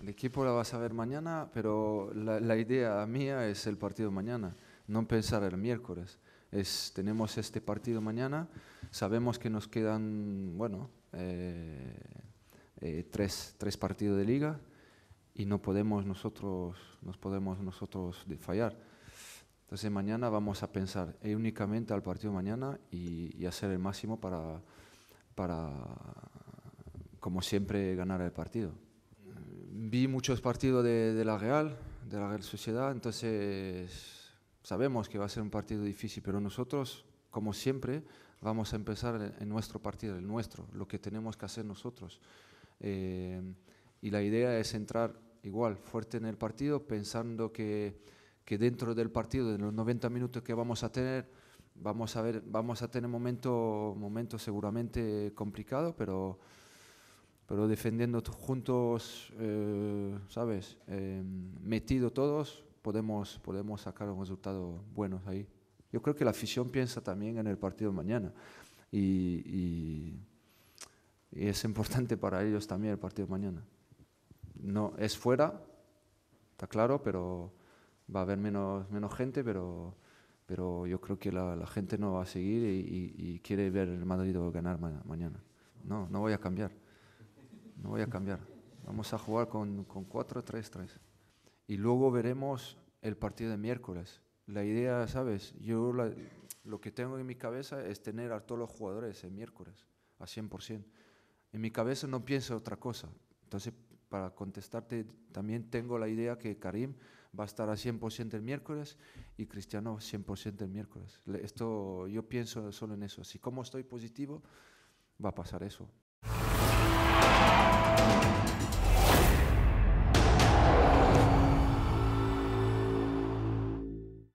El equipo la vas a ver mañana, pero la, idea mía es el partido mañana, no pensar el miércoles. Es, tenemos este partido mañana, sabemos que nos quedan, bueno, eh, eh, tres, partidos de liga y no podemos nosotros, nos podemos nosotros fallar. Entonces mañana vamos a pensar e únicamente al partido mañana y, y, hacer el máximo para, para, como siempre, ganar el partido vi muchos partidos de, la Real, de la Real Sociedad, entonces sabemos que va a ser un partido difícil, pero nosotros, como siempre, vamos a empezar en nuestro partido, el nuestro, lo que tenemos que hacer nosotros. Eh, y la idea es entrar igual, fuerte en el partido, pensando que, que, dentro del partido, de los 90 minutos que vamos a tener, vamos a, ver, vamos a tener momentos momento seguramente complicados, pero pero defendiendo juntos, eh, ¿sabes? Em, metido todos, podemos, podemos sacar un resultado bueno ahí. Yo creo que la afición piensa también en el partido de mañana y, es importante para ellos también el partido de mañana. No, es fuera, está claro, pero va a haber menos, menos gente, pero, pero yo creo que la, gente no va a seguir y, quiere ver el Madrid ganar mañana. No, no voy a cambiar. No voy a cambiar. Vamos a jugar con, con 4-3-3. Y luego veremos el partido de miércoles. La idea, ¿sabes? Yo lo que tengo en mi cabeza es tener a todos los jugadores el miércoles, a 100%. En mi cabeza no pienso otra cosa. Entonces, para contestarte, también tengo la idea que Karim va a estar a 100% el miércoles y Cristiano 100% el miércoles. Esto, yo pienso solo en eso. Si como estoy positivo, va a pasar eso.